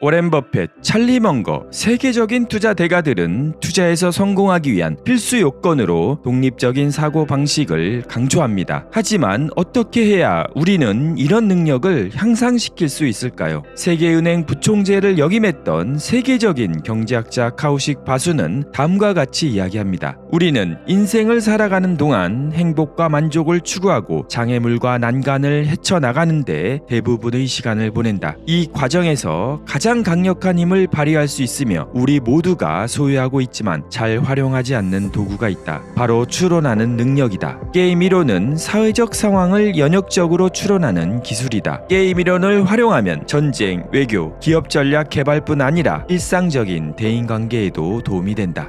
워렌 버핏, 찰리 멍거 세계적인 투자 대가들은 투자에서 성공하기 위한 필수 요건으로 독립적인 사고 방식을 강조합니다. 하지만 어떻게 해야 우리는 이런 능력을 향상시킬 수 있을까요? 세계은행 부총재를 역임했던 세계적인 경제학자 카우식 바수는 다음과 같이 이야기합니다. 우리는 인생을 살아가는 동안 행복과 만족을 추구하고 장애물과 난간을 헤쳐나가는데 대부분의 시간을 보낸다. 이 과정에서 가장 가장 강력한 힘을 발휘할 수 있으며 우리 모두가 소유하고 있지만 잘 활용하지 않는 도구가 있다. 바로 추론하는 능력이다. 게임 이론은 사회적 상황을 연역적으로 추론하는 기술이다. 게임 이론을 활용하면 전쟁, 외교, 기업 전략 개발뿐 아니라 일상적인 대인관계에도 도움이 된다.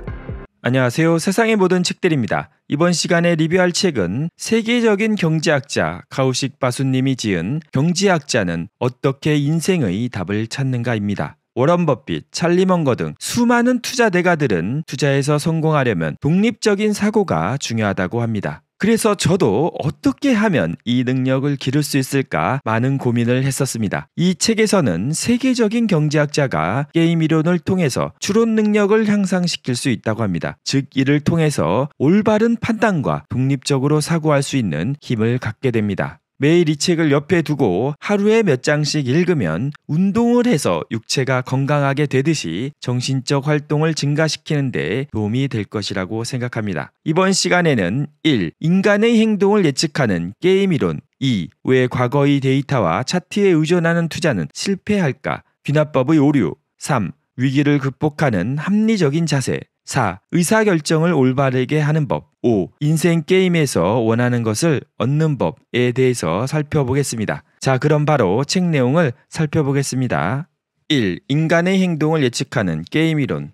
안녕하세요. 세상의 모든 책들입니다. 이번 시간에 리뷰할 책은 세계적인 경제학자 가우식 바수님이 지은 경제학자는 어떻게 인생의 답을 찾는가입니다. 워런 버핏, 찰리 먼거 등 수많은 투자 대가들은 투자에서 성공하려면 독립적인 사고가 중요하다고 합니다. 그래서 저도 어떻게 하면 이 능력을 기를 수 있을까 많은 고민을 했었습니다. 이 책에서는 세계적인 경제학자가 게임 이론을 통해서 추론 능력을 향상시킬 수 있다고 합니다. 즉, 이를 통해서 올바른 판단과 독립적으로 사고할 수 있는 힘을 갖게 됩니다. 매일 이 책을 옆에 두고 하루에 몇 장씩 읽으면 운동을 해서 육체가 건강하게 되듯이 정신적 활동을 증가시키는 데 도움이 될 것이라고 생각합니다. 이번 시간에는 1. 인간의 행동을 예측하는 게임 이론 2. 왜 과거의 데이터와 차트에 의존하는 투자는 실패할까? 귀납법의 오류 3. 위기를 극복하는 합리적인 자세 4. 의사결정을 올바르게 하는 법. 5. 인생 게임에서 원하는 것을 얻는 법에 대해서 살펴보겠습니다. 자, 그럼 바로 책 내용을 살펴보겠습니다. 1. 인간의 행동을 예측하는 게임이론.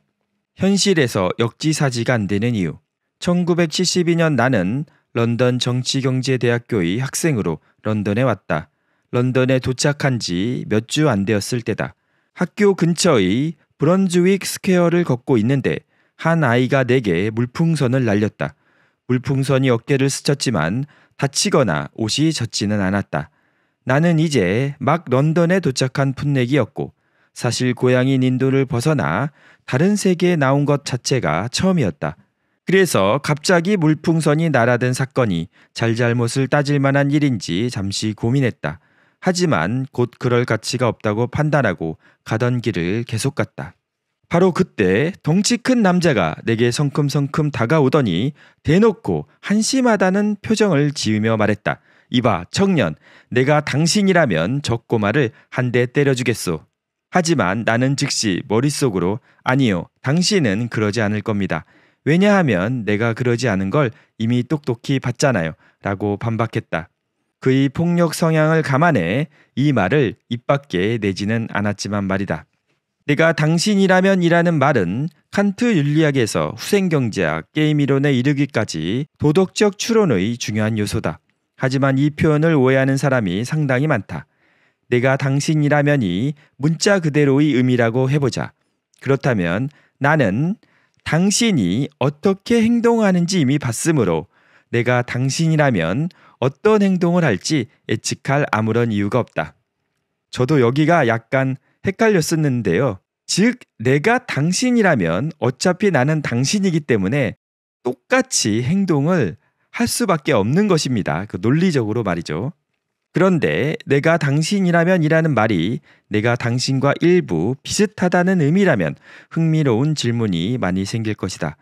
현실에서 역지사지가 안 되는 이유. 1972년 나는 런던 정치경제대학교의 학생으로 런던에 왔다. 런던에 도착한 지 몇 주 안 되었을 때다. 학교 근처의 브런즈윅 스퀘어를 걷고 있는데 한 아이가 내게 물풍선을 날렸다. 물풍선이 어깨를 스쳤지만 다치거나 옷이 젖지는 않았다. 나는 이제 막 런던에 도착한 풋내기였고 사실 고향인 인도를 벗어나 다른 세계에 나온 것 자체가 처음이었다. 그래서 갑자기 물풍선이 날아든 사건이 잘잘못을 따질 만한 일인지 잠시 고민했다. 하지만 곧 그럴 가치가 없다고 판단하고 가던 길을 계속 갔다. 바로 그때 덩치 큰 남자가 내게 성큼성큼 다가오더니 대놓고 한심하다는 표정을 지으며 말했다. 이봐, 청년, 내가 당신이라면 저 꼬마를 한 대 때려주겠소. 하지만 나는 즉시 머릿속으로 아니요, 당신은 그러지 않을 겁니다. 왜냐하면 내가 그러지 않은 걸 이미 똑똑히 봤잖아요. 라고 반박했다. 그의 폭력 성향을 감안해 이 말을 입 밖에 내지는 않았지만 말이다. 내가 당신이라면이라는 말은 칸트 윤리학에서 후생 경제학, 게임 이론에 이르기까지 도덕적 추론의 중요한 요소다. 하지만 이 표현을 오해하는 사람이 상당히 많다. 내가 당신이라면이 문자 그대로의 의미라고 해보자. 그렇다면 나는 당신이 어떻게 행동하는지 이미 봤으므로 내가 당신이라면 어떤 행동을 할지 예측할 아무런 이유가 없다. 저도 여기가 약간 헷갈렸었는데요. 즉, 내가 당신이라면 어차피 나는 당신이기 때문에 똑같이 행동을 할 수밖에 없는 것입니다. 그 논리적으로 말이죠. 그런데 내가 당신이라면이라는 말이 내가 당신과 일부 비슷하다는 의미라면 흥미로운 질문이 많이 생길 것이다.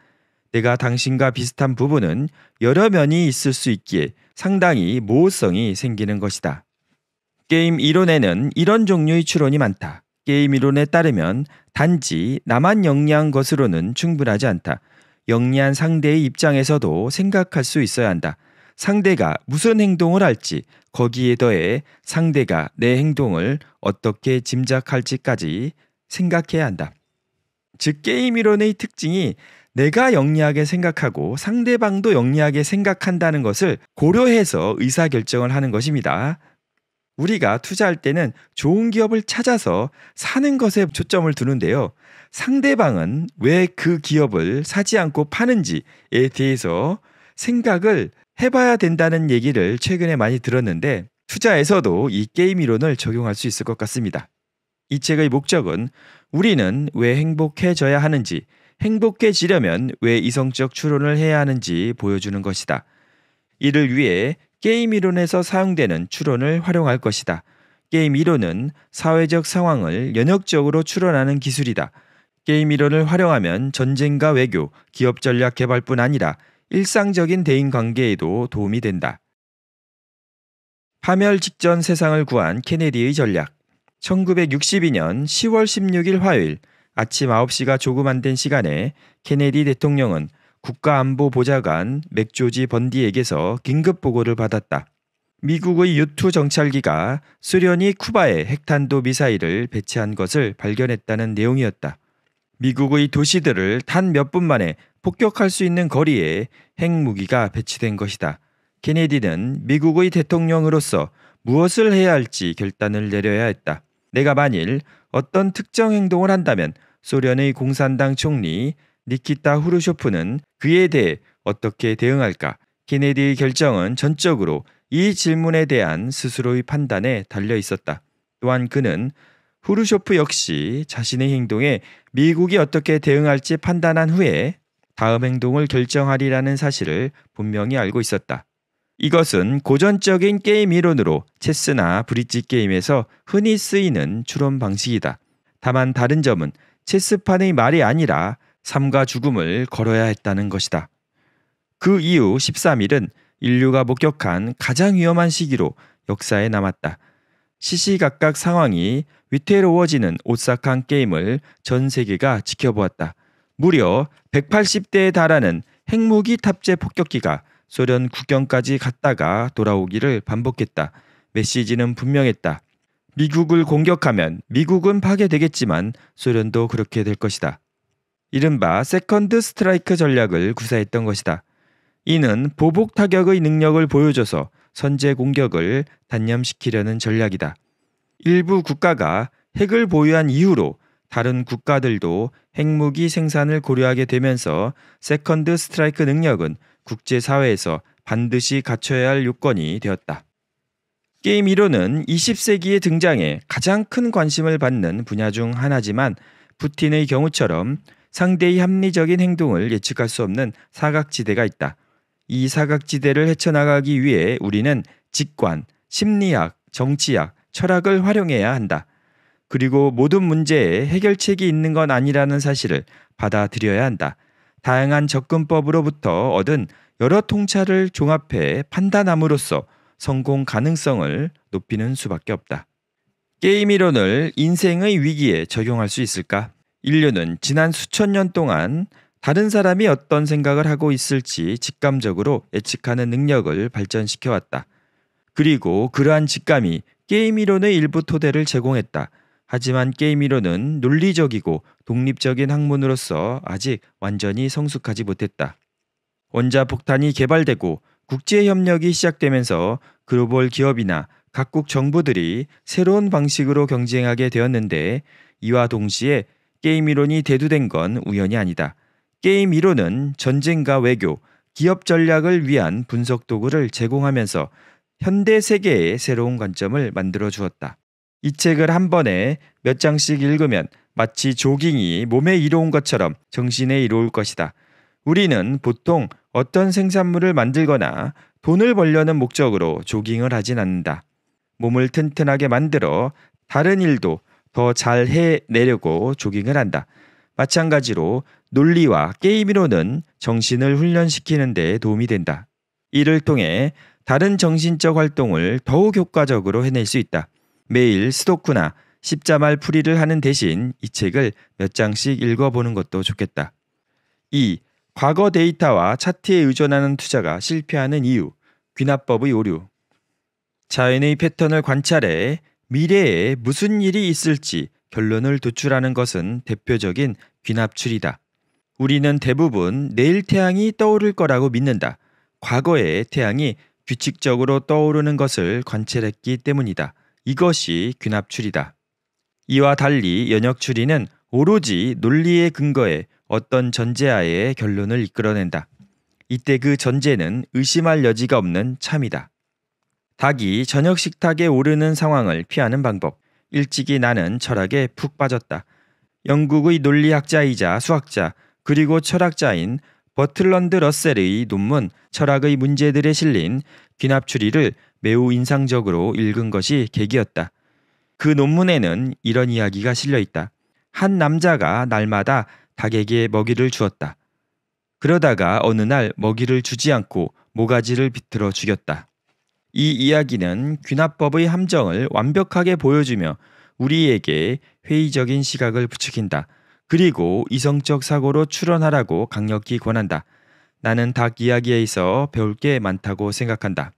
내가 당신과 비슷한 부분은 여러 면이 있을 수 있기에 상당히 모호성이 생기는 것이다. 게임 이론에는 이런 종류의 추론이 많다. 게임 이론에 따르면 단지 나만 영리한 것으로는 충분하지 않다. 영리한 상대의 입장에서도 생각할 수 있어야 한다. 상대가 무슨 행동을 할지 거기에 더해 상대가 내 행동을 어떻게 짐작할지까지 생각해야 한다. 즉 게임 이론의 특징이 내가 영리하게 생각하고 상대방도 영리하게 생각한다는 것을 고려해서 의사결정을 하는 것입니다. 우리가 투자할 때는 좋은 기업을 찾아서 사는 것에 초점을 두는데요. 상대방은 왜 그 기업을 사지 않고 파는지에 대해서 생각을 해봐야 된다는 얘기를 최근에 많이 들었는데 투자에서도 이 게임 이론을 적용할 수 있을 것 같습니다. 이 책의 목적은 우리는 왜 행복해져야 하는지, 행복해지려면 왜 이성적 추론을 해야 하는지 보여주는 것이다. 이를 위해 게임 이론에서 사용되는 추론을 활용할 것이다. 게임 이론은 사회적 상황을 연역적으로 추론하는 기술이다. 게임 이론을 활용하면 전쟁과 외교, 기업 전략 개발뿐 아니라 일상적인 대인 관계에도 도움이 된다. 파멸 직전 세상을 구한 케네디의 전략. 1962년 10월 16일 화요일 아침 9시가 조금 안 된 시간에 케네디 대통령은 국가안보보좌관 맥조지 번디에게서 긴급 보고를 받았다. 미국의 유투 정찰기가 수련이 쿠바에 핵탄도 미사일을 배치한 것을 발견했다는 내용이었다. 미국의 도시들을 단 몇 분 만에 폭격할 수 있는 거리에 핵무기가 배치된 것이다. 케네디는 미국의 대통령으로서 무엇을 해야 할지 결단을 내려야 했다. 내가 만일 어떤 특정 행동을 한다면 소련의 공산당 총리 니키타 후르쇼프는 그에 대해 어떻게 대응할까? 케네디의 결정은 전적으로 이 질문에 대한 스스로의 판단에 달려 있었다. 또한 그는 후르쇼프 역시 자신의 행동에 미국이 어떻게 대응할지 판단한 후에 다음 행동을 결정하리라는 사실을 분명히 알고 있었다. 이것은 고전적인 게임 이론으로 체스나 브릿지 게임에서 흔히 쓰이는 추론 방식이다. 다만 다른 점은 체스판의 말이 아니라 삶과 죽음을 걸어야 했다는 것이다. 그 이후 13일은 인류가 목격한 가장 위험한 시기로 역사에 남았다. 시시각각 상황이 위태로워지는 오싹한 게임을 전 세계가 지켜보았다. 무려 180대에 달하는 핵무기 탑재 폭격기가 소련 국경까지 갔다가 돌아오기를 반복했다. 메시지는 분명했다. 미국을 공격하면 미국은 파괴되겠지만 소련도 그렇게 될 것이다. 이른바 세컨드 스트라이크 전략을 구사했던 것이다. 이는 보복 타격의 능력을 보여줘서 선제 공격을 단념시키려는 전략이다. 일부 국가가 핵을 보유한 이후로 다른 국가들도 핵무기 생산을 고려하게 되면서 세컨드 스트라이크 능력은 국제사회에서 반드시 갖춰야 할 요건이 되었다. 게임 1호는 20세기에 등장해 가장 큰 관심을 받는 분야 중 하나지만 푸틴의 경우처럼 상대의 합리적인 행동을 예측할 수 없는 사각지대가 있다. 이 사각지대를 헤쳐나가기 위해 우리는 직관, 심리학, 정치학, 철학을 활용해야 한다. 그리고 모든 문제에 해결책이 있는 건 아니라는 사실을 받아들여야 한다. 다양한 접근법으로부터 얻은 여러 통찰을 종합해 판단함으로써 성공 가능성을 높이는 수밖에 없다. 게임 이론을 인생의 위기에 적용할 수 있을까? 인류는 지난 수천 년 동안 다른 사람이 어떤 생각을 하고 있을지 직감적으로 예측하는 능력을 발전시켜 왔다. 그리고 그러한 직감이 게임 이론의 일부 토대를 제공했다. 하지만 게임 이론은 논리적이고 독립적인 학문으로서 아직 완전히 성숙하지 못했다. 원자 폭탄이 개발되고 국제 협력이 시작되면서 글로벌 기업이나 각국 정부들이 새로운 방식으로 경쟁하게 되었는데 이와 동시에 게임 이론이 대두된 건 우연이 아니다. 게임 이론은 전쟁과 외교, 기업 전략을 위한 분석 도구를 제공하면서 현대 세계의 새로운 관점을 만들어 주었다. 이 책을 한 번에 몇 장씩 읽으면 마치 조깅이 몸에 이로운 것처럼 정신에 이로울 것이다. 우리는 보통 어떤 생산물을 만들거나 돈을 벌려는 목적으로 조깅을 하진 않는다. 몸을 튼튼하게 만들어 다른 일도 더잘 해내려고 조깅을 한다. 마찬가지로 논리와 게임으로는 정신을 훈련시키는 데 도움이 된다. 이를 통해 다른 정신적 활동을 더욱 효과적으로 해낼 수 있다. 매일 스도쿠나 십자말 풀이를 하는 대신 이 책을 몇 장씩 읽어보는 것도 좋겠다. 2. 과거 데이터와 차트에 의존하는 투자가 실패하는 이유. 귀납법의 오류. 자연의 패턴을 관찰해 미래에 무슨 일이 있을지 결론을 도출하는 것은 대표적인 귀납출이다. 우리는 대부분 내일 태양이 떠오를 거라고 믿는다. 과거에 태양이 규칙적으로 떠오르는 것을 관찰했기 때문이다. 이것이 귀납출이다. 이와 달리 연역출이는 오로지 논리의 근거에 어떤 전제하에 결론을 이끌어낸다. 이때 그 전제는 의심할 여지가 없는 참이다. 닭이 저녁 식탁에 오르는 상황을 피하는 방법. 일찍이 나는 철학에 푹 빠졌다. 영국의 논리학자이자 수학자 그리고 철학자인 버틀런드 러셀의 논문 철학의 문제들에 실린 귀납 추리를 매우 인상적으로 읽은 것이 계기였다. 그 논문에는 이런 이야기가 실려 있다. 한 남자가 날마다 닭에게 먹이를 주었다. 그러다가 어느 날 먹이를 주지 않고 모가지를 비틀어 죽였다. 이 이야기는 귀납법의 함정을 완벽하게 보여주며 우리에게 회의적인 시각을 부추긴다. 그리고 이성적 사고로 출현하라고 강력히 권한다. 나는 닭 이야기에 있어 배울 게 많다고 생각한다.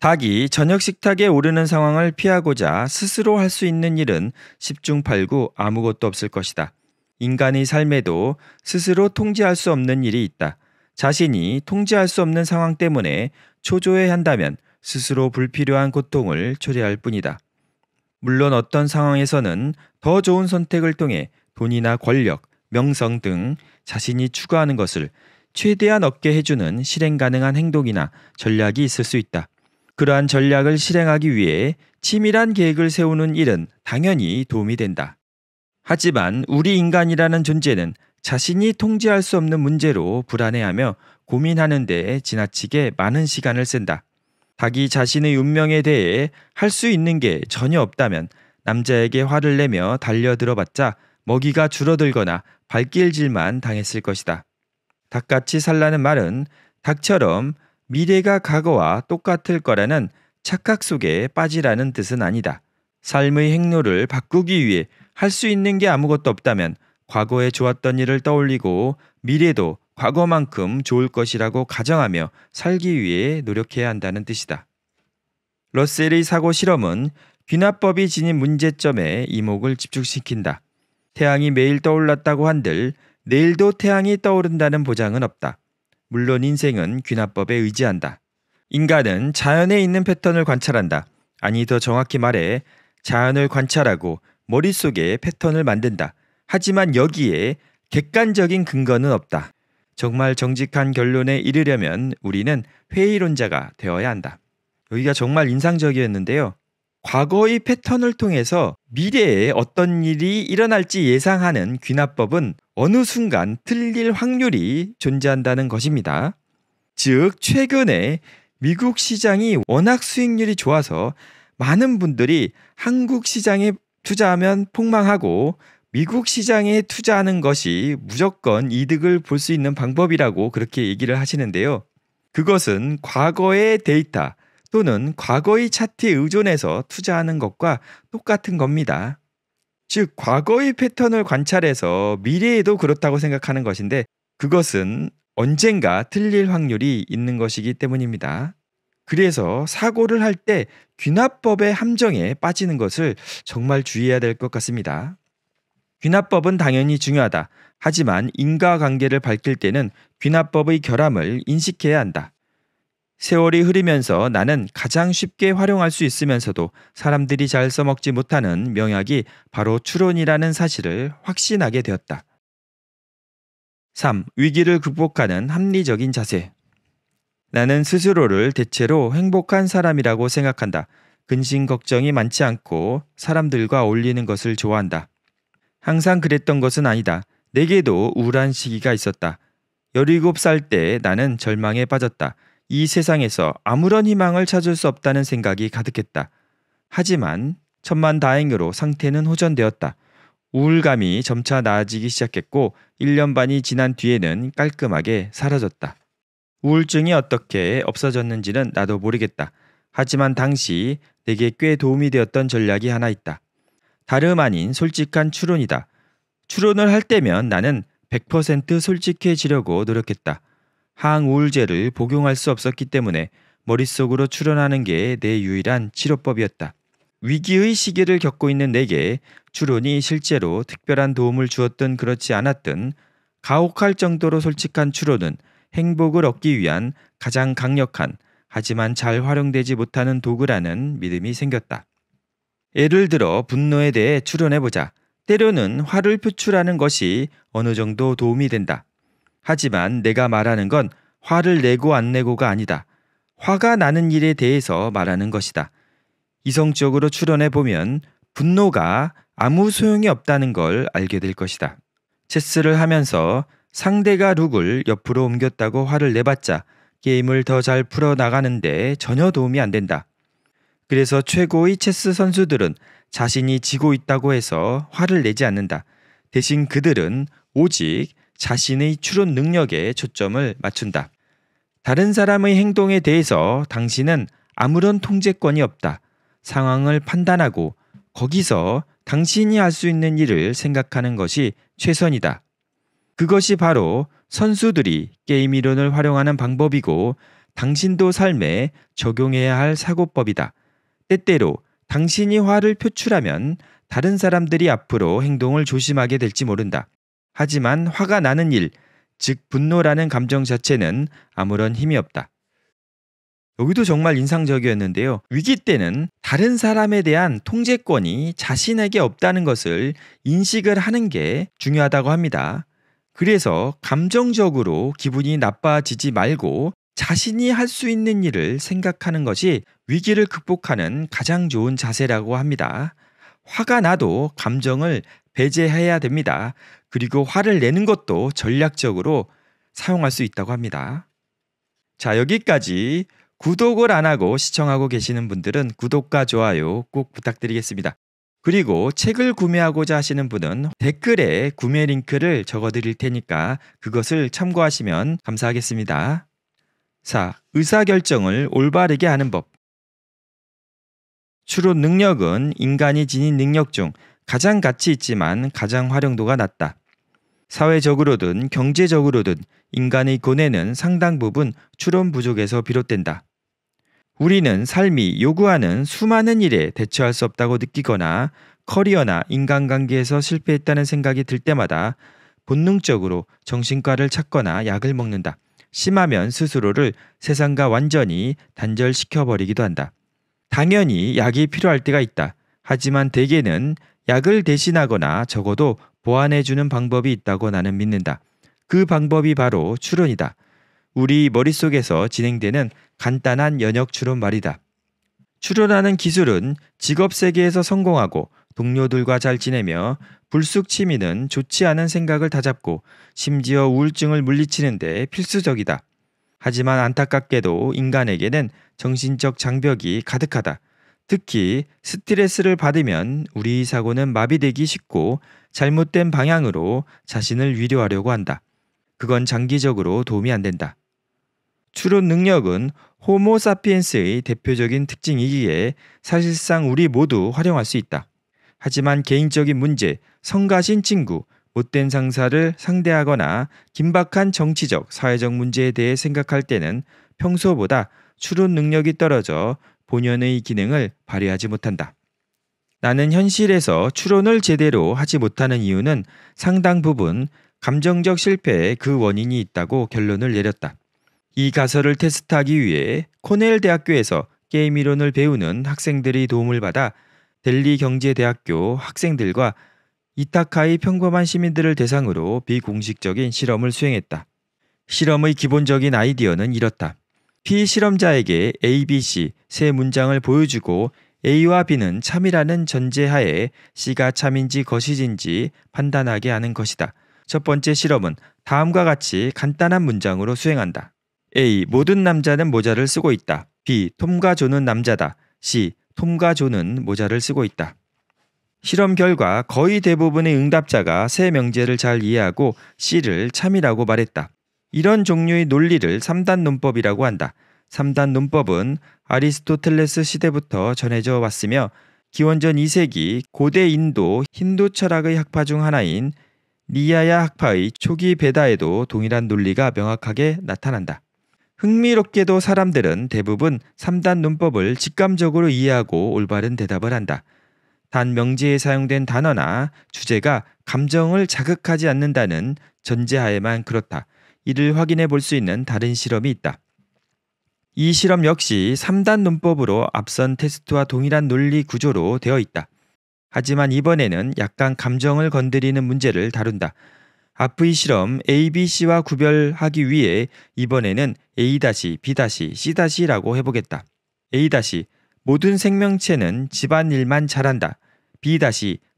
닭이 저녁 식탁에 오르는 상황을 피하고자 스스로 할 수 있는 일은 1 0중8구 아무것도 없을 것이다. 인간의 삶에도 스스로 통제할 수 없는 일이 있다. 자신이 통제할 수 없는 상황 때문에 초조해 한다면 스스로 불필요한 고통을 초래할 뿐이다. 물론 어떤 상황에서는 더 좋은 선택을 통해 돈이나 권력, 명성 등 자신이 추구하는 것을 최대한 얻게 해주는 실행 가능한 행동이나 전략이 있을 수 있다. 그러한 전략을 실행하기 위해 치밀한 계획을 세우는 일은 당연히 도움이 된다. 하지만 우리 인간이라는 존재는 자신이 통제할 수 없는 문제로 불안해하며 고민하는 데 지나치게 많은 시간을 쓴다. 자기 자신의 운명에 대해 할 수 있는 게 전혀 없다면 남자에게 화를 내며 달려들어봤자 먹이가 줄어들거나 발길질만 당했을 것이다. 닭같이 살라는 말은 닭처럼 미래가 과거와 똑같을 거라는 착각 속에 빠지라는 뜻은 아니다. 삶의 행로를 바꾸기 위해 할 수 있는 게 아무것도 없다면 과거에 좋았던 일을 떠올리고 미래도 과거만큼 좋을 것이라고 가정하며 살기 위해 노력해야 한다는 뜻이다. 러셀의 사고 실험은 귀납법이 지닌 문제점에 이목을 집중시킨다. 태양이 매일 떠올랐다고 한들 내일도 태양이 떠오른다는 보장은 없다. 물론 인생은 귀납법에 의지한다. 인간은 자연에 있는 패턴을 관찰한다. 아니 더 정확히 말해 자연을 관찰하고 머릿속에 패턴을 만든다. 하지만 여기에 객관적인 근거는 없다. 정말 정직한 결론에 이르려면 우리는 회의론자가 되어야 한다. 여기가 정말 인상적이었는데요. 과거의 패턴을 통해서 미래에 어떤 일이 일어날지 예상하는 귀납법은 어느 순간 틀릴 확률이 존재한다는 것입니다. 즉, 최근에 미국 시장이 워낙 수익률이 좋아서 많은 분들이 한국 시장에 투자하면 폭망하고 미국 시장에 투자하는 것이 무조건 이득을 볼 수 있는 방법이라고 그렇게 얘기를 하시는데요. 그것은 과거의 데이터 또는 과거의 차트에 의존해서 투자하는 것과 똑같은 겁니다. 즉, 과거의 패턴을 관찰해서 미래에도 그렇다고 생각하는 것인데 그것은 언젠가 틀릴 확률이 있는 것이기 때문입니다. 그래서 사고를 할 때 귀납법의 함정에 빠지는 것을 정말 주의해야 될 것 같습니다. 귀납법은 당연히 중요하다. 하지만 인과관계를 밝힐 때는 귀납법의 결함을 인식해야 한다. 세월이 흐르면서 나는 가장 쉽게 활용할 수 있으면서도 사람들이 잘 써먹지 못하는 명약이 바로 추론이라는 사실을 확신하게 되었다. 3. 위기를 극복하는 합리적인 자세. 나는 스스로를 대체로 행복한 사람이라고 생각한다. 근심 걱정이 많지 않고 사람들과 어울리는 것을 좋아한다. 항상 그랬던 것은 아니다. 내게도 우울한 시기가 있었다. 17살 때 나는 절망에 빠졌다. 이 세상에서 아무런 희망을 찾을 수 없다는 생각이 가득했다. 하지만 천만 다행으로 상태는 호전되었다. 우울감이 점차 나아지기 시작했고 1년 반이 지난 뒤에는 깔끔하게 사라졌다. 우울증이 어떻게 없어졌는지는 나도 모르겠다. 하지만 당시 내게 꽤 도움이 되었던 전략이 하나 있다. 다름 아닌 솔직한 추론이다. 추론을 할 때면 나는 100% 솔직해지려고 노력했다. 항우울제를 복용할 수 없었기 때문에 머릿속으로 추론하는 게 내 유일한 치료법이었다. 위기의 시기를 겪고 있는 내게 추론이 실제로 특별한 도움을 주었든 그렇지 않았든 가혹할 정도로 솔직한 추론은 행복을 얻기 위한 가장 강력한 하지만 잘 활용되지 못하는 도구라는 믿음이 생겼다. 예를 들어 분노에 대해 출연해보자 때로는 화를 표출하는 것이 어느 정도 도움이 된다. 하지만 내가 말하는 건 화를 내고 안 내고가 아니다. 화가 나는 일에 대해서 말하는 것이다. 이성적으로 출연해보면 분노가 아무 소용이 없다는 걸 알게 될 것이다. 체스를 하면서 상대가 룩을 옆으로 옮겼다고 화를 내봤자 게임을 더 잘 풀어나가는데 전혀 도움이 안 된다. 그래서 최고의 체스 선수들은 자신이 지고 있다고 해서 화를 내지 않는다. 대신 그들은 오직 자신의 추론 능력에 초점을 맞춘다. 다른 사람의 행동에 대해서 당신은 아무런 통제권이 없다. 상황을 판단하고 거기서 당신이 할 수 있는 일을 생각하는 것이 최선이다. 그것이 바로 선수들이 게임 이론을 활용하는 방법이고 당신도 삶에 적용해야 할 사고법이다. 때때로 당신이 화를 표출하면 다른 사람들이 앞으로 행동을 조심하게 될지 모른다. 하지만 화가 나는 일, 즉 분노라는 감정 자체는 아무런 힘이 없다. 여기도 정말 인상적이었는데요. 위기 때는 다른 사람에 대한 통제권이 자신에게 없다는 것을 인식을 하는 게 중요하다고 합니다. 그래서 감정적으로 기분이 나빠지지 말고 자신이 할 수 있는 일을 생각하는 것이 위기를 극복하는 가장 좋은 자세라고 합니다. 화가 나도 감정을 배제해야 됩니다. 그리고 화를 내는 것도 전략적으로 사용할 수 있다고 합니다. 자, 여기까지 구독을 안 하고 시청하고 계시는 분들은 구독과 좋아요 꼭 부탁드리겠습니다. 그리고 책을 구매하고자 하시는 분은 댓글에 구매 링크를 적어 드릴 테니까 그것을 참고하시면 감사하겠습니다. 4. 의사결정을 올바르게 하는 법. 추론 능력은 인간이 지닌 능력 중 가장 가치 있지만 가장 활용도가 낮다. 사회적으로든 경제적으로든 인간의 고뇌는 상당 부분 추론 부족에서 비롯된다. 우리는 삶이 요구하는 수많은 일에 대처할 수 없다고 느끼거나 커리어나 인간관계에서 실패했다는 생각이 들 때마다 본능적으로 정신과를 찾거나 약을 먹는다. 심하면 스스로를 세상과 완전히 단절시켜버리기도 한다. 당연히 약이 필요할 때가 있다. 하지만 대개는 약을 대신하거나 적어도 보완해주는 방법이 있다고 나는 믿는다. 그 방법이 바로 출원이다 우리 머릿속에서 진행되는 간단한 연역 출론 말이다. 출원하는 기술은 직업 세계에서 성공하고 동료들과 잘 지내며 불쑥 치미는 좋지 않은 생각을 다잡고 심지어 우울증을 물리치는데 필수적이다. 하지만 안타깝게도 인간에게는 정신적 장벽이 가득하다. 특히 스트레스를 받으면 우리 사고는 마비되기 쉽고 잘못된 방향으로 자신을 위로하려고 한다. 그건 장기적으로 도움이 안 된다. 추론 능력은 호모 사피엔스의 대표적인 특징이기에 사실상 우리 모두 활용할 수 있다. 하지만 개인적인 문제, 성가신 친구, 못된 상사를 상대하거나 긴박한 정치적, 사회적 문제에 대해 생각할 때는 평소보다 추론 능력이 떨어져 본연의 기능을 발휘하지 못한다. 나는 현실에서 추론을 제대로 하지 못하는 이유는 상당 부분 감정적 실패의 그 원인이 있다고 결론을 내렸다. 이 가설을 테스트하기 위해 코넬 대학교에서 게임 이론을 배우는 학생들이 도움을 받아 델리 경제대학교 학생들과 이타카의 평범한 시민들을 대상으로 비공식적인 실험을 수행했다. 실험의 기본적인 아이디어는 이렇다. 피실험자에게 A, B, C 세 문장을 보여주고 A와 B는 참이라는 전제하에 C가 참인지 거시진지 판단하게 하는 것이다. 첫 번째 실험은 다음과 같이 간단한 문장으로 수행한다. A. 모든 남자는 모자를 쓰고 있다. B. 톰과 존은 남자다. C. 톰과 존은 모자를 쓰고 있다. 실험 결과 거의 대부분의 응답자가 새 명제를 잘 이해하고 C를 참이라고 말했다. 이런 종류의 논리를 3단 논법이라고 한다. 3단 논법은 아리스토텔레스 시대부터 전해져 왔으며 기원전 2세기 고대 인도 힌두 철학의 학파 중 하나인 니야야 학파의 초기 베다에도 동일한 논리가 명확하게 나타난다. 흥미롭게도 사람들은 대부분 3단 논법을 직감적으로 이해하고 올바른 대답을 한다. 단 명제에 사용된 단어나 주제가 감정을 자극하지 않는다는 전제하에만 그렇다. 이를 확인해 볼 수 있는 다른 실험이 있다. 이 실험 역시 3단 논법으로 앞선 테스트와 동일한 논리 구조로 되어 있다. 하지만 이번에는 약간 감정을 건드리는 문제를 다룬다. 앞의 실험 ABC와 구별하기 위해 이번에는 A-B-C라고 해보겠다. A- 모든 생명체는 집안일만 잘한다. B-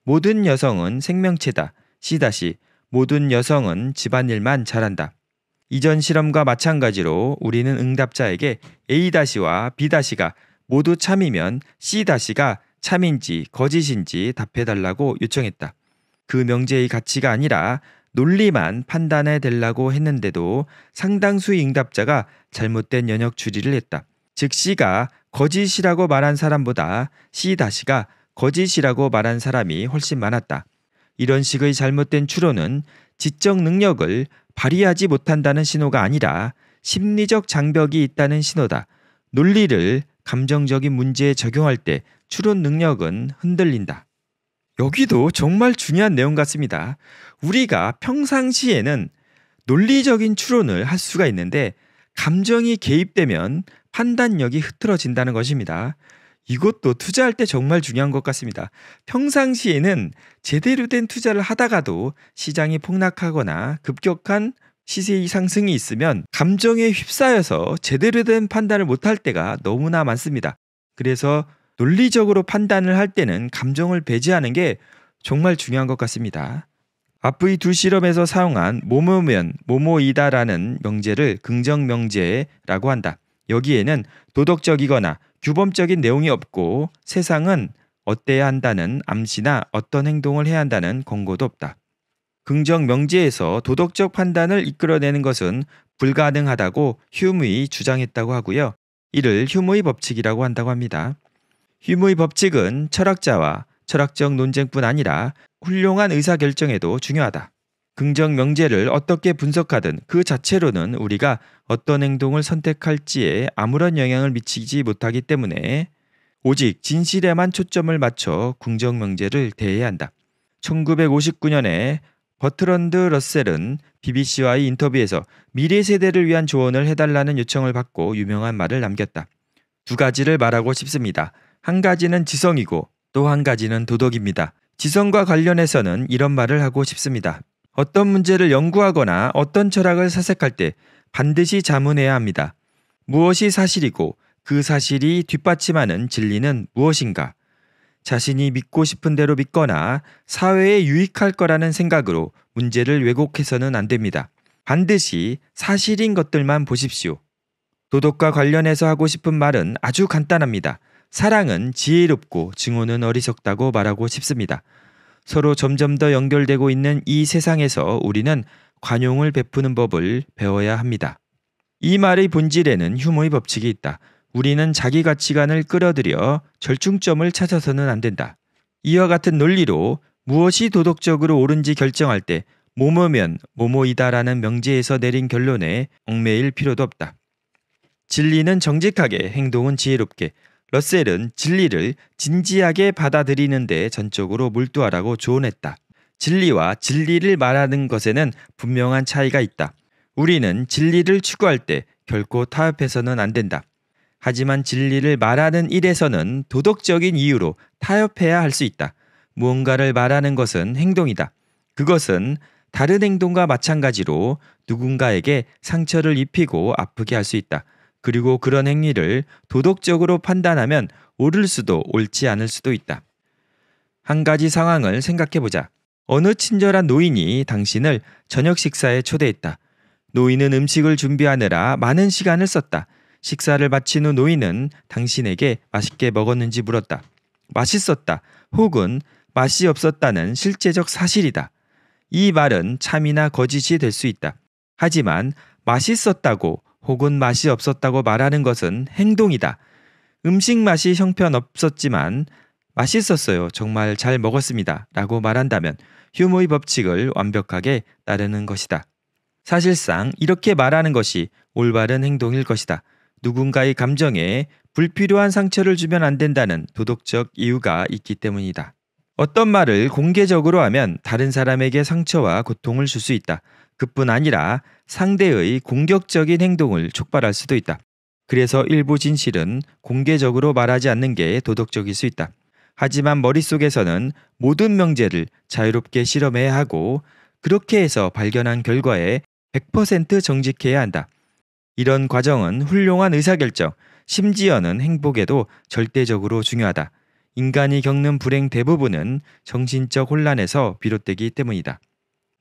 모든 여성은 생명체다. C- 모든 여성은 집안일만 잘한다. 이전 실험과 마찬가지로 우리는 응답자에게 A-와 B-가 모두 참이면 C-가 참인지 거짓인지 답해달라고 요청했다. 그 명제의 가치가 아니라 논리만 판단해 달라고 했는데도 상당수 응답자가 잘못된 연역 추리를 했다. 즉 C가 거짓이라고 말한 사람보다 C-가 다시 거짓이라고 말한 사람이 훨씬 많았다. 이런 식의 잘못된 추론은 지적 능력을 발휘하지 못한다는 신호가 아니라 심리적 장벽이 있다는 신호다. 논리를 감정적인 문제에 적용할 때 추론 능력은 흔들린다. 여기도 정말 중요한 내용 같습니다. 우리가 평상시에는 논리적인 추론을 할 수가 있는데 감정이 개입되면 판단력이 흐트러진다는 것입니다. 이것도 투자할 때 정말 중요한 것 같습니다. 평상시에는 제대로 된 투자를 하다가도 시장이 폭락하거나 급격한 시세의 상승이 있으면 감정에 휩싸여서 제대로 된 판단을 못할 때가 너무나 많습니다. 그래서 논리적으로 판단을 할 때는 감정을 배제하는 게 정말 중요한 것 같습니다. 앞의 두 실험에서 사용한 모모면 모모이다라는 명제를 긍정 명제라고 한다. 여기에는 도덕적이거나 규범적인 내용이 없고 세상은 어때야 한다는 암시나 어떤 행동을 해야 한다는 권고도 없다. 긍정 명제에서 도덕적 판단을 이끌어내는 것은 불가능하다고 휴무이 주장했다고 하고요. 이를 휴무의 법칙이라고 한다고 합니다. 휴무의 법칙은 철학자와 철학적 논쟁뿐 아니라 훌륭한 의사결정에도 중요하다. 긍정 명제를 어떻게 분석하든 그 자체로는 우리가 어떤 행동을 선택할지에 아무런 영향을 미치지 못하기 때문에 오직 진실에만 초점을 맞춰 긍정 명제를 대해야 한다. 1959년에 버트런드 러셀은 BBC와의 인터뷰에서 미래 세대를 위한 조언을 해달라는 요청을 받고 유명한 말을 남겼다. 두 가지를 말하고 싶습니다. 한 가지는 지성이고 또 한 가지는 도덕입니다. 지성과 관련해서는 이런 말을 하고 싶습니다. 어떤 문제를 연구하거나 어떤 철학을 사색할 때 반드시 자문해야 합니다. 무엇이 사실이고 그 사실이 뒷받침하는 진리는 무엇인가? 자신이 믿고 싶은 대로 믿거나 사회에 유익할 거라는 생각으로 문제를 왜곡해서는 안 됩니다. 반드시 사실인 것들만 보십시오. 도덕과 관련해서 하고 싶은 말은 아주 간단합니다. 사랑은 지혜롭고 증오는 어리석다고 말하고 싶습니다. 서로 점점 더 연결되고 있는 이 세상에서 우리는 관용을 베푸는 법을 배워야 합니다. 이 말의 본질에는 휴모의 법칙이 있다. 우리는 자기 가치관을 끌어들여 절충점을 찾아서는 안 된다. 이와 같은 논리로 무엇이 도덕적으로 옳은지 결정할 때 모모면 모모이다라는 명제에서 내린 결론에 얽매일 필요도 없다. 진리는 정직하게 행동은 지혜롭게 러셀은 진리를 진지하게 받아들이는 데 전적으로 몰두하라고 조언했다. 진리와 진리를 말하는 것에는 분명한 차이가 있다. 우리는 진리를 추구할 때 결코 타협해서는 안 된다. 하지만 진리를 말하는 일에서는 도덕적인 이유로 타협해야 할 수 있다. 무언가를 말하는 것은 행동이다. 그것은 다른 행동과 마찬가지로 누군가에게 상처를 입히고 아프게 할 수 있다. 그리고 그런 행위를 도덕적으로 판단하면 옳을 수도 옳지 않을 수도 있다. 한 가지 상황을 생각해 보자. 어느 친절한 노인이 당신을 저녁 식사에 초대했다. 노인은 음식을 준비하느라 많은 시간을 썼다. 식사를 마친 후 노인은 당신에게 맛있게 먹었는지 물었다. 맛있었다. 혹은 맛이 없었다는 실제적 사실이다. 이 말은 참이나 거짓이 될 수 있다. 하지만 맛있었다고 혹은 맛이 없었다고 말하는 것은 행동이다. 음식 맛이 형편없었지만 맛있었어요. 정말 잘 먹었습니다. 라고 말한다면 휴모의 법칙을 완벽하게 따르는 것이다. 사실상 이렇게 말하는 것이 올바른 행동일 것이다. 누군가의 감정에 불필요한 상처를 주면 안 된다는 도덕적 이유가 있기 때문이다. 어떤 말을 공개적으로 하면 다른 사람에게 상처와 고통을 줄 수 있다. 그뿐 아니라 상대의 공격적인 행동을 촉발할 수도 있다. 그래서 일부 진실은 공개적으로 말하지 않는 게 도덕적일 수 있다. 하지만 머릿속에서는 모든 명제를 자유롭게 실험해야 하고 그렇게 해서 발견한 결과에 100% 정직해야 한다. 이런 과정은 훌륭한 의사결정, 심지어는 행복에도 절대적으로 중요하다. 인간이 겪는 불행 대부분은 정신적 혼란에서 비롯되기 때문이다.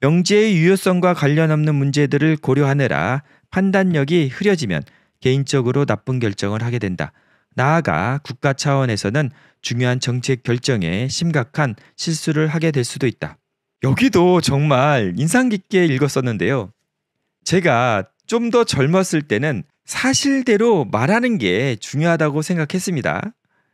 영지의 유효성과 관련 없는 문제들을 고려하느라 판단력이 흐려지면 개인적으로 나쁜 결정을 하게 된다. 나아가 국가 차원에서는 중요한 정책 결정에 심각한 실수를 하게 될 수도 있다. 여기도 정말 인상 깊게 읽었었는데요. 제가 좀 더 젊었을 때는 사실대로 말하는 게 중요하다고 생각했습니다.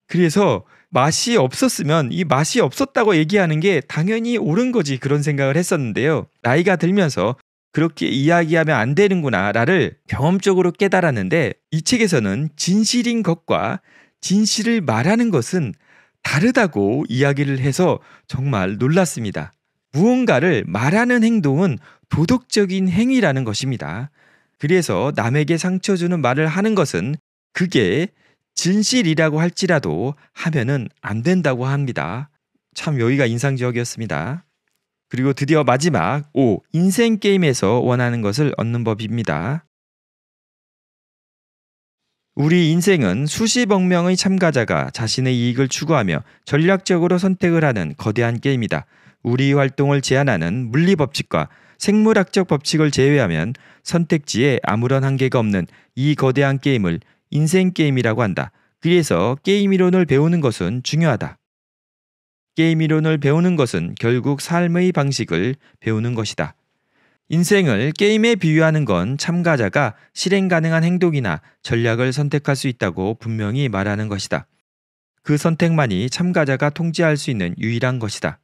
그래서 맛이 없었으면 이 맛이 없었다고 얘기하는 게 당연히 옳은 거지 그런 생각을 했었는데요. 나이가 들면서 그렇게 이야기하면 안 되는구나라를 경험적으로 깨달았는데 이 책에서는 진실인 것과 진실을 말하는 것은 다르다고 이야기를 해서 정말 놀랐습니다. 무언가를 말하는 행동은 도덕적인 행위라는 것입니다. 그래서 남에게 상처 주는 말을 하는 것은 그게 진실이라고 할지라도 하면은 안 된다고 합니다. 참 여기가 인상적이었습니다. 그리고 드디어 마지막 5. 인생 게임에서 원하는 것을 얻는 법입니다. 우리 인생은 수십억 명의 참가자가 자신의 이익을 추구하며 전략적으로 선택을 하는 거대한 게임이다. 우리 활동을 제한하는 물리 법칙과 생물학적 법칙을 제외하면 선택지에 아무런 한계가 없는 이 거대한 게임을 인생게임이라고 한다. 그래서 게임 이론을 배우는 것은 중요하다. 게임 이론을 배우는 것은 결국 삶의 방식을 배우는 것이다. 인생을 게임에 비유하는 건 참가자가 실행 가능한 행동이나 전략을 선택할 수 있다고 분명히 말하는 것이다. 그 선택만이 참가자가 통제할 수 있는 유일한 것이다.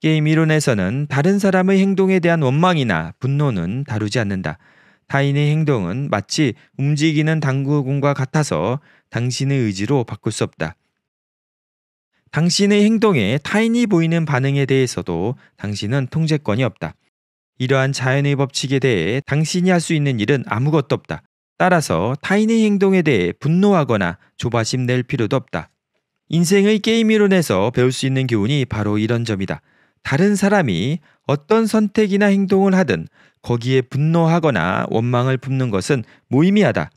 게임 이론에서는 다른 사람의 행동에 대한 원망이나 분노는 다루지 않는다. 타인의 행동은 마치 움직이는 당구공과 같아서 당신의 의지로 바꿀 수 없다. 당신의 행동에 타인이 보이는 반응에 대해서도 당신은 통제권이 없다. 이러한 자연의 법칙에 대해 당신이 할 수 있는 일은 아무것도 없다. 따라서 타인의 행동에 대해 분노하거나 조바심 낼 필요도 없다. 인생의 게임 이론에서 배울 수 있는 교훈이 바로 이런 점이다. 다른 사람이 어떤 선택이나 행동을 하든 거기에 분노하거나 원망을 품는 것은 무의미하다.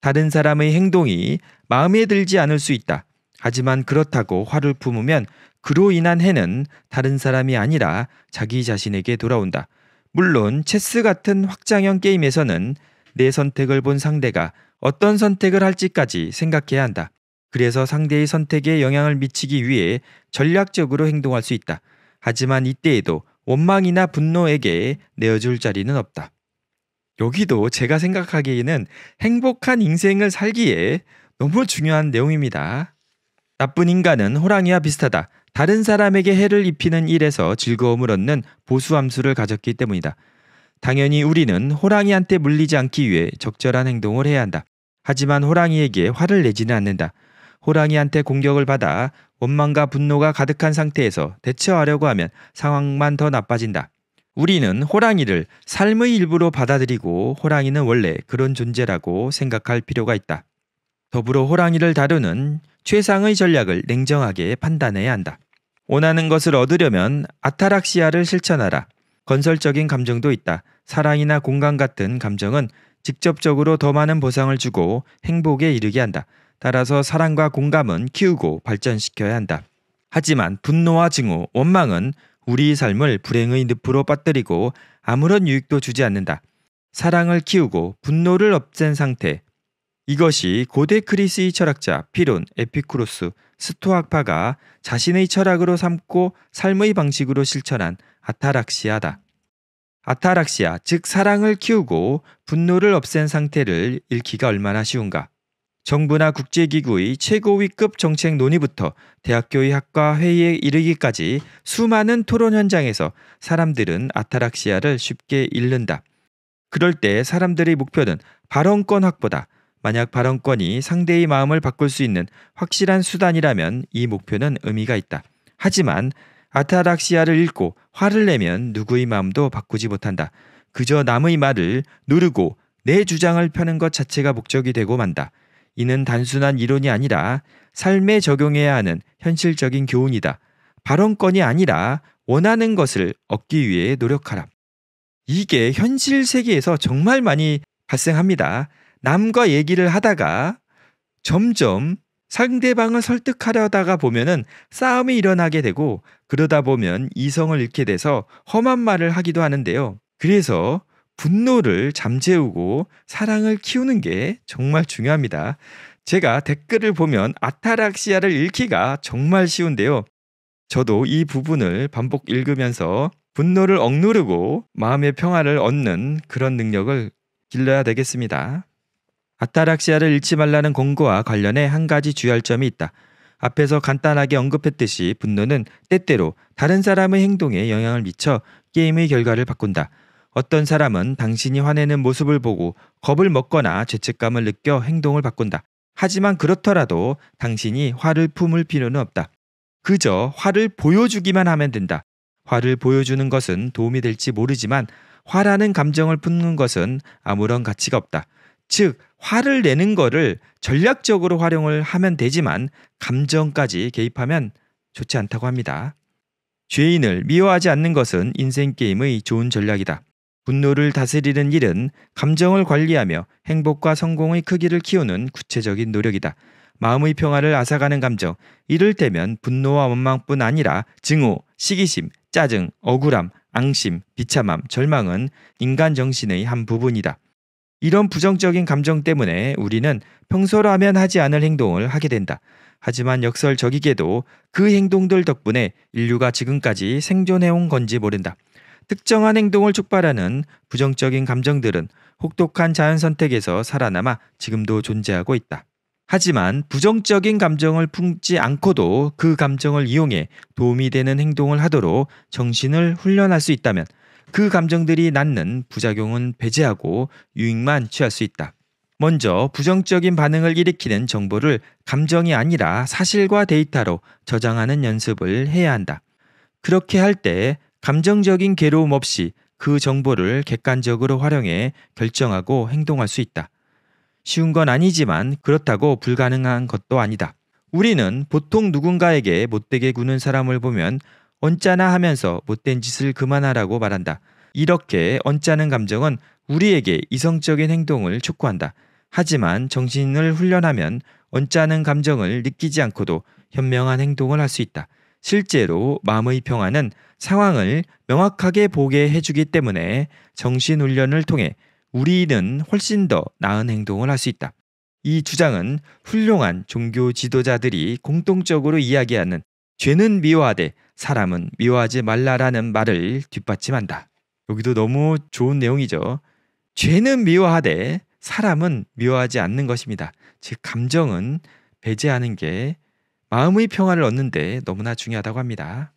다른 사람의 행동이 마음에 들지 않을 수 있다. 하지만 그렇다고 화를 품으면 그로 인한 해는 다른 사람이 아니라 자기 자신에게 돌아온다. 물론 체스 같은 확장형 게임에서는 내 선택을 본 상대가 어떤 선택을 할지까지 생각해야 한다. 그래서 상대의 선택에 영향을 미치기 위해 전략적으로 행동할 수 있다. 하지만 이때에도 원망이나 분노에게 내어줄 자리는 없다. 여기도 제가 생각하기에는 행복한 인생을 살기에 너무 중요한 내용입니다. 나쁜 인간은 호랑이와 비슷하다. 다른 사람에게 해를 입히는 일에서 즐거움을 얻는 보수함수를 가졌기 때문이다. 당연히 우리는 호랑이한테 물리지 않기 위해 적절한 행동을 해야 한다. 하지만 호랑이에게 화를 내지는 않는다. 호랑이한테 공격을 받아 원망과 분노가 가득한 상태에서 대처하려고 하면 상황만 더 나빠진다. 우리는 호랑이를 삶의 일부로 받아들이고 호랑이는 원래 그런 존재라고 생각할 필요가 있다. 더불어 호랑이를 다루는 최상의 전략을 냉정하게 판단해야 한다. 원하는 것을 얻으려면 아타락시아를 실천하라. 건설적인 감정도 있다. 사랑이나 공감 같은 감정은 직접적으로 더 많은 보상을 주고 행복에 이르게 한다. 따라서 사랑과 공감은 키우고 발전시켜야 한다. 하지만 분노와 증오, 원망은 우리 삶을 불행의 늪으로 빠뜨리고 아무런 유익도 주지 않는다. 사랑을 키우고 분노를 없앤 상태. 이것이 고대 그리스의 철학자 피론, 에피쿠로스, 스토아파가 자신의 철학으로 삼고 삶의 방식으로 실천한 아타락시아다. 아타락시아, 즉 사랑을 키우고 분노를 없앤 상태를 읽기가 얼마나 쉬운가. 정부나 국제기구의 최고위급 정책 논의부터 대학교의 학과 회의에 이르기까지 수많은 토론 현장에서 사람들은 아타락시아를 쉽게 잃는다. 그럴 때 사람들의 목표는 발언권 확보다. 만약 발언권이 상대의 마음을 바꿀 수 있는 확실한 수단이라면 이 목표는 의미가 있다. 하지만 아타락시아를 잃고 화를 내면 누구의 마음도 바꾸지 못한다. 그저 남의 말을 누르고 내 주장을 펴는 것 자체가 목적이 되고 만다. 이는 단순한 이론이 아니라 삶에 적용해야 하는 현실적인 교훈이다. 발언권이 아니라 원하는 것을 얻기 위해 노력하라. 이게 현실 세계에서 정말 많이 발생합니다. 남과 얘기를 하다가 점점 상대방을 설득하려다가 보면은 싸움이 일어나게 되고 그러다 보면 이성을 잃게 돼서 험한 말을 하기도 하는데요. 그래서 분노를 잠재우고 사랑을 키우는 게 정말 중요합니다. 제가 댓글을 보면 아타락시아를 읽기가 정말 쉬운데요. 저도 이 부분을 반복 읽으면서 분노를 억누르고 마음의 평화를 얻는 그런 능력을 길러야 되겠습니다. 아타락시아를 잃지 말라는 공고와 관련해 한 가지 주의할 점이 있다. 앞에서 간단하게 언급했듯이 분노는 때때로 다른 사람의 행동에 영향을 미쳐 게임의 결과를 바꾼다. 어떤 사람은 당신이 화내는 모습을 보고 겁을 먹거나 죄책감을 느껴 행동을 바꾼다. 하지만 그렇더라도 당신이 화를 품을 필요는 없다. 그저 화를 보여주기만 하면 된다. 화를 보여주는 것은 도움이 될지 모르지만 화라는 감정을 품는 것은 아무런 가치가 없다. 즉, 화를 내는 것을 전략적으로 활용을 하면 되지만 감정까지 개입하면 좋지 않다고 합니다. 죄인을 미워하지 않는 것은 인생게임의 좋은 전략이다. 분노를 다스리는 일은 감정을 관리하며 행복과 성공의 크기를 키우는 구체적인 노력이다. 마음의 평화를 앗아가는 감정, 이를 때면 분노와 원망뿐 아니라 증오, 시기심, 짜증, 억울함, 앙심, 비참함, 절망은 인간 정신의 한 부분이다. 이런 부정적인 감정 때문에 우리는 평소라면 하지 않을 행동을 하게 된다. 하지만 역설적이게도 그 행동들 덕분에 인류가 지금까지 생존해온 건지 모른다. 특정한 행동을 촉발하는 부정적인 감정들은 혹독한 자연 선택에서 살아남아 지금도 존재하고 있다. 하지만 부정적인 감정을 품지 않고도 그 감정을 이용해 도움이 되는 행동을 하도록 정신을 훈련할 수 있다면 그 감정들이 낳는 부작용은 배제하고 유익만 취할 수 있다. 먼저 부정적인 반응을 일으키는 정보를 감정이 아니라 사실과 데이터로 저장하는 연습을 해야 한다. 그렇게 할때 감정적인 괴로움 없이 그 정보를 객관적으로 활용해 결정하고 행동할 수 있다. 쉬운 건 아니지만 그렇다고 불가능한 것도 아니다. 우리는 보통 누군가에게 못되게 구는 사람을 보면 언짢아 하면서 못된 짓을 그만하라고 말한다. 이렇게 언짢은 감정은 우리에게 이성적인 행동을 촉구한다. 하지만 정신을 훈련하면 언짢은 감정을 느끼지 않고도 현명한 행동을 할 수 있다. 실제로 마음의 평화는 상황을 명확하게 보게 해주기 때문에 정신훈련을 통해 우리는 훨씬 더 나은 행동을 할 수 있다. 이 주장은 훌륭한 종교 지도자들이 공통적으로 이야기하는 죄는 미워하되 사람은 미워하지 말라라는 말을 뒷받침한다. 여기도 너무 좋은 내용이죠. 죄는 미워하되 사람은 미워하지 않는 것입니다. 즉, 감정은 배제하는 게 마음의 평화를 얻는데 너무나 중요하다고 합니다.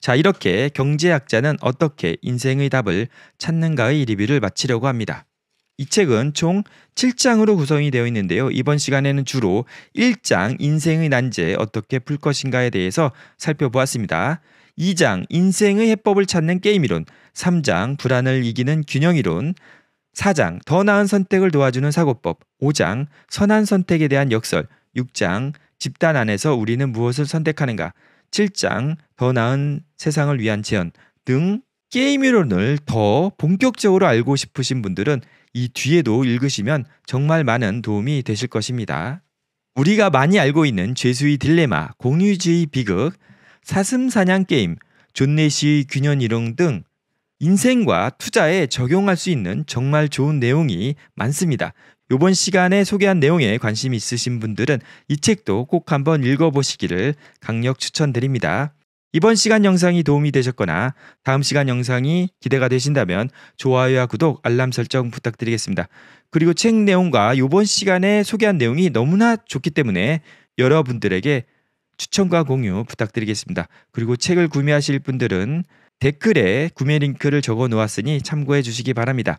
자, 이렇게 경제학자는 어떻게 인생의 답을 찾는가의 리뷰를 마치려고 합니다. 이 책은 총 7장으로 구성이 되어 있는데요. 이번 시간에는 주로 1장 인생의 난제 어떻게 풀 것인가에 대해서 살펴보았습니다. 2장 인생의 해법을 찾는 게임 이론, 3장 불안을 이기는 균형 이론, 4장 더 나은 선택을 도와주는 사고법, 5장 선한 선택에 대한 역설, 6장 집단 안에서 우리는 무엇을 선택하는가, 7장 더 나은 세상을 위한 제언 등 게임 이론을 더 본격적으로 알고 싶으신 분들은 이 뒤에도 읽으시면 정말 많은 도움이 되실 것입니다. 우리가 많이 알고 있는 죄수의 딜레마, 공유주의 비극, 사슴사냥 게임, 존네시의 균현 이론 등 인생과 투자에 적용할 수 있는 정말 좋은 내용이 많습니다. 이번 시간에 소개한 내용에 관심 있으신 분들은 이 책도 꼭 한번 읽어보시기를 강력 추천드립니다. 이번 시간 영상이 도움이 되셨거나 다음 시간 영상이 기대가 되신다면 좋아요와 구독, 알람 설정 부탁드리겠습니다. 그리고 책 내용과 이번 시간에 소개한 내용이 너무나 좋기 때문에 여러분들에게 추천과 공유 부탁드리겠습니다. 그리고 책을 구매하실 분들은 댓글에 구매 링크를 적어 놓았으니 참고해 주시기 바랍니다.